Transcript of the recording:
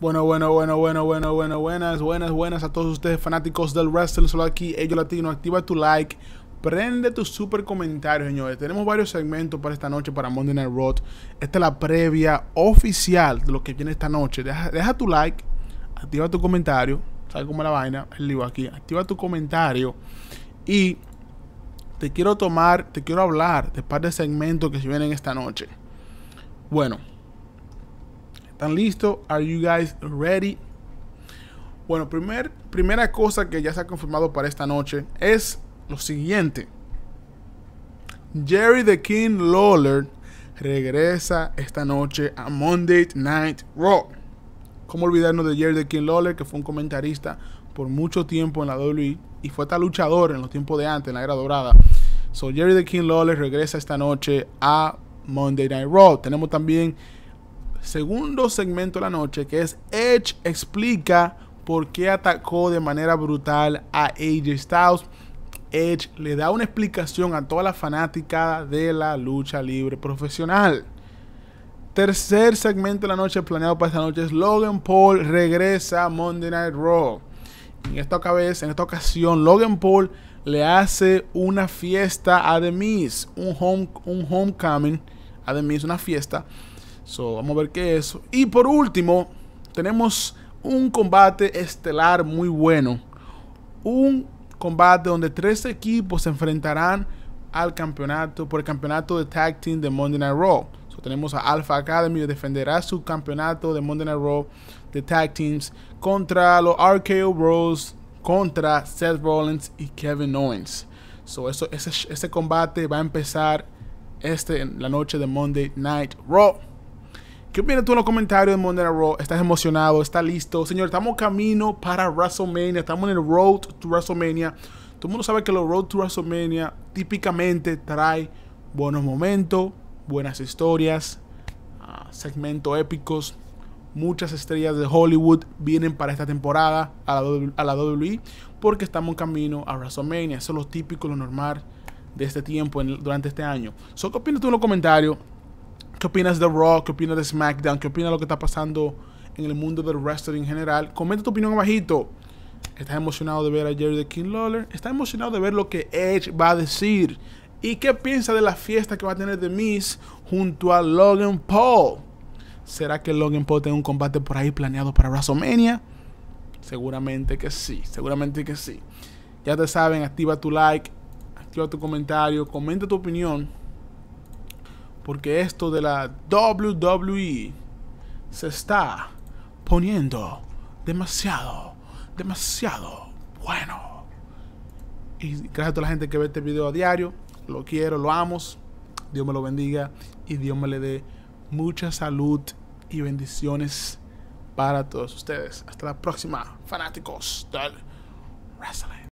Bueno, bueno, bueno, bueno, bueno, bueno, buenas, buenas, buenas a todos ustedes fanáticos del wrestling. Solo aquí, ellos Latino, activa tu like, prende tu super comentario, señores. Tenemos varios segmentos para esta noche para Monday Night Raw. Esta es la previa oficial de lo que viene esta noche. Deja, tu like, activa tu comentario, ¿sabes cómo la vaina? El libro aquí, activa tu comentario y te quiero tomar, te quiero hablar de par de segmentos que se vienen esta noche. Bueno, ¿Están listos? Are you guys ready? Bueno, primer, primera cosa que ya se ha confirmado para esta noche es lo siguiente. Jerry the King Lawler regresa esta noche a Monday Night Raw. ¿Cómo olvidarnos de Jerry the King Lawler, que fue un comentarista por mucho tiempo en la WWE y fue tal luchador en los tiempos de antes, en la era dorada? So Jerry the King Lawler regresa esta noche a Monday Night Raw. Tenemos también segundo segmento de la noche, que es Edge explica por qué atacó de manera brutal a AJ Styles. Edge le da una explicación a toda la fanática de la lucha libre profesional. Tercer segmento de la noche planeado para esta noche es Logan Paul regresa a Monday Night Raw. En esta, en esta ocasión, Logan Paul le hace una fiesta a The un, un homecoming a The Miz, una fiesta vamos a ver qué es. Y por último, tenemos un combate estelar muy bueno. Un combate donde tres equipos se enfrentarán al campeonato por el campeonato de tag team de Monday Night Raw. tenemos a Alpha Academy que defenderá su campeonato de Monday Night Raw de tag teams contra los RKO Bros contra Seth Rollins y Kevin Owens. So, eso, ese, combate va a empezar este, en la noche de Monday Night Raw. ¿Qué opinas tú en los comentarios de Monday Night Raw? ¿Estás emocionado? ¿Estás listo? Señor, estamos camino para WrestleMania. Estamos en el Road to WrestleMania. Todo el mundo sabe que los Road to WrestleMania típicamente trae buenos momentos, buenas historias, ah, segmentos épicos. Muchas estrellas de Hollywood vienen para esta temporada a la, WWE porque estamos en camino a WrestleMania. Eso es lo típico, lo normal de este tiempo en, durante este año. ¿Qué opinas tú en los comentarios? ¿Qué opinas de Raw? ¿Qué opinas de SmackDown? ¿Qué opinas de lo que está pasando en el mundo del wrestling en general? Comenta tu opinión abajito. ¿Estás emocionado de ver a Jerry the King Lawler? ¿Estás emocionado de ver lo que Edge va a decir? ¿Y qué piensa de la fiesta que va a tener The Miz junto a Logan Paul? ¿Será que Logan Paul tiene un combate por ahí planeado para WrestleMania? Seguramente que sí, seguramente que sí. Ya te saben, activa tu like, activa tu comentario, comenta tu opinión porque esto de la WWE se está poniendo demasiado, demasiado bueno. Y gracias a toda la gente que ve este video a diario. Lo quiero, lo amo. Dios me lo bendiga y Dios me le dé mucha salud y bendiciones para todos ustedes. Hasta la próxima, fanáticos del wrestling.